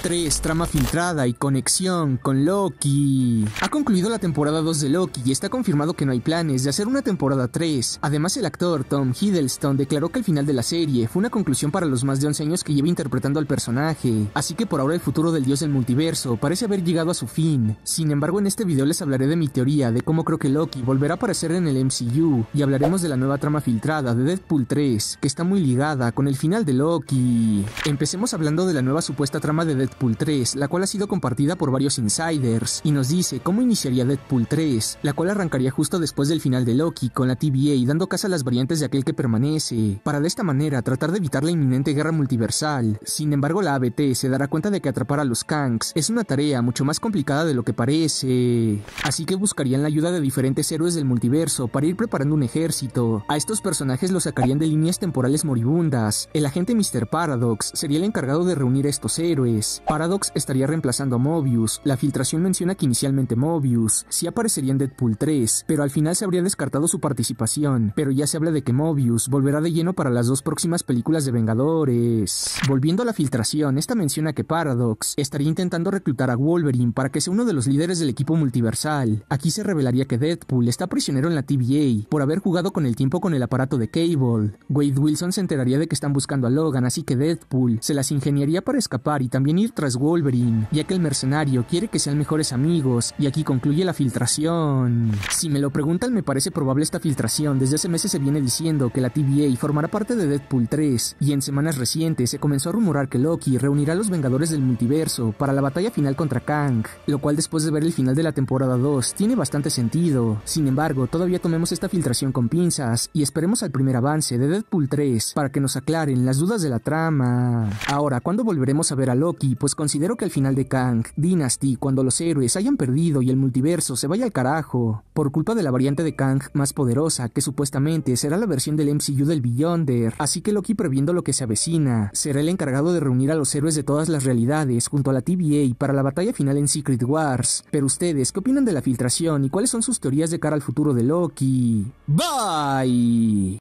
3, trama filtrada y conexión con Loki. Ha concluido la temporada 2 de Loki y está confirmado que no hay planes de hacer una temporada 3. Además, el actor Tom Hiddleston declaró que el final de la serie fue una conclusión para los más de 11 años que lleva interpretando al personaje. Así que por ahora el futuro del dios del multiverso parece haber llegado a su fin. Sin embargo, en este video les hablaré de mi teoría de cómo creo que Loki volverá a aparecer en el MCU y hablaremos de la nueva trama filtrada de Deadpool 3, que está muy ligada con el final de Loki. Empecemos hablando de la nueva supuesta trama de Deadpool Deadpool 3, la cual ha sido compartida por varios insiders, y nos dice cómo iniciaría Deadpool 3, la cual arrancaría justo después del final de Loki con la TVA dando caza a las variantes de aquel que permanece, para de esta manera tratar de evitar la inminente guerra multiversal. Sin embargo, la ABT se dará cuenta de que atrapar a los Kangs es una tarea mucho más complicada de lo que parece, así que buscarían la ayuda de diferentes héroes del multiverso para ir preparando un ejército. A estos personajes los sacarían de líneas temporales moribundas. El agente Mr. Paradox sería el encargado de reunir a estos héroes, Paradox. estaría reemplazando a Mobius. La filtración menciona que inicialmente Mobius sí aparecería en Deadpool 3, pero al final se habría descartado su participación. Pero ya se habla de que Mobius volverá de lleno para las dos próximas películas de Vengadores. Volviendo a la filtración, esta menciona que Paradox estaría intentando reclutar a Wolverine para que sea uno de los líderes del equipo multiversal. Aquí se revelaría que Deadpool está prisionero en la TVA por haber jugado con el tiempo con el aparato de Cable. Wade Wilson se enteraría de que están buscando a Logan, así que Deadpool se las ingeniaría para escapar y también venir tras Wolverine, ya que el mercenario quiere que sean mejores amigos, y aquí concluye la filtración. Si me lo preguntan, me parece probable esta filtración. Desde hace meses se viene diciendo que la TVA formará parte de Deadpool 3, y en semanas recientes se comenzó a rumorar que Loki reunirá a los Vengadores del Multiverso para la batalla final contra Kang, lo cual después de ver el final de la temporada 2 tiene bastante sentido. Sin embargo, todavía tomemos esta filtración con pinzas y esperemos al primer avance de Deadpool 3 para que nos aclaren las dudas de la trama. Ahora, ¿cuándo volveremos a ver a Loki? pues considero que al final de Kang, Dynasty, cuando los héroes hayan perdido y el multiverso se vaya al carajo, por culpa de la variante de Kang más poderosa, que supuestamente será la versión del MCU del Beyonder, así que Loki previendo lo que se avecina, será el encargado de reunir a los héroes de todas las realidades junto a la TVA para la batalla final en Secret Wars. Pero ustedes, ¿qué opinan de la filtración y cuáles son sus teorías de cara al futuro de Loki? Bye!